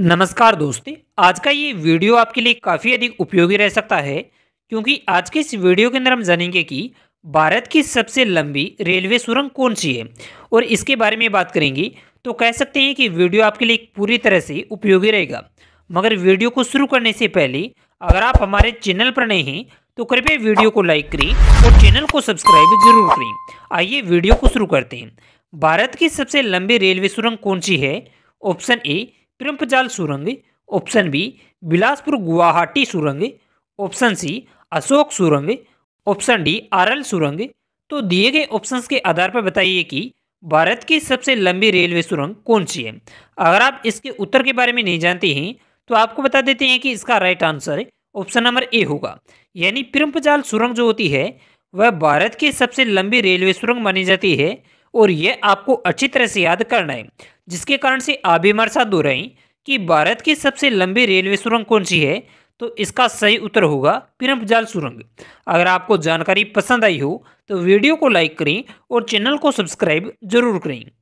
नमस्कार दोस्ती आज का ये वीडियो आपके लिए काफ़ी अधिक उपयोगी रह सकता है क्योंकि आज के इस वीडियो के अंदर हम जानेंगे कि भारत की सबसे लंबी रेलवे सुरंग कौन सी है और इसके बारे में बात करेंगे तो कह सकते हैं कि वीडियो आपके लिए पूरी तरह से उपयोगी रहेगा मगर वीडियो को शुरू करने से पहले अगर आप हमारे चैनल पर नहीं हैं तो कृपया वीडियो को लाइक करें और चैनल को सब्सक्राइब जरूर करें आइए वीडियो को शुरू करते हैं भारत की सबसे लंबी रेलवे सुरंग कौन सी है ऑप्शन ए पिंपजाल सुरंग ऑप्शन बी बिलासपुर गुवाहाटी सुरंग ऑप्शन सी अशोक सुरंग ऑप्शन डी एल सुरंग तो दिए गए ऑप्शंस के आधार पर बताइए कि भारत की सबसे लंबी रेलवे सुरंग कौन सी है अगर आप इसके उत्तर के बारे में नहीं जानते हैं तो आपको बता देते हैं कि इसका right answer option number A होगा यानी पिंपजाल सुरंग जो होती है वह भारत की सबसे लंबी रेलवे सुरंग मानी जाती है और ये आपको अच्छी तरह से याद करना है जिसके कारण से आप भी हमारे साथ दो रहे कि भारत की सबसे लंबी रेलवे सुरंग कौन सी है तो इसका सही उत्तर होगा पिरम्पजाल सुरंग अगर आपको जानकारी पसंद आई हो तो वीडियो को लाइक करें और चैनल को सब्सक्राइब जरूर करें